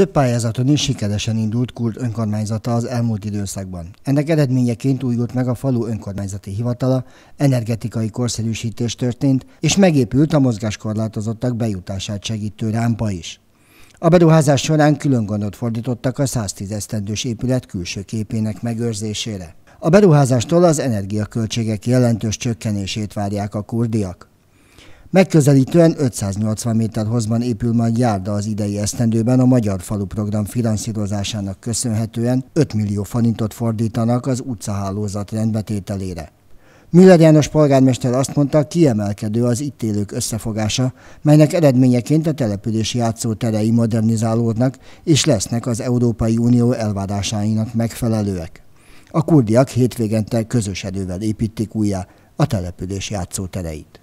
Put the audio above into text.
Több pályázaton is sikeresen indult kurt önkormányzata az elmúlt időszakban. Ennek eredményeként újult meg a falu önkormányzati hivatala, energetikai korszerűsítés történt, és megépült a mozgáskorlátozottak bejutását segítő rámpa is. A beruházás során külön gondot fordítottak a 110 esztendős épület külső képének megőrzésére. A beruházástól az energiaköltségek jelentős csökkenését várják a kurdiak. Megközelítően 580 méter hozban épül majd járda az idei esztendőben a Magyar Falu Program finanszírozásának köszönhetően 5 millió forintot fordítanak az utcahálózat rendbetételére. Müller János polgármester azt mondta, kiemelkedő az itt élők összefogása, melynek eredményeként a települési játszóterei modernizálódnak és lesznek az Európai Unió elvárásáinak megfelelőek. A kurdiak hétvégente közös erővel építik újjá a település játszótereit.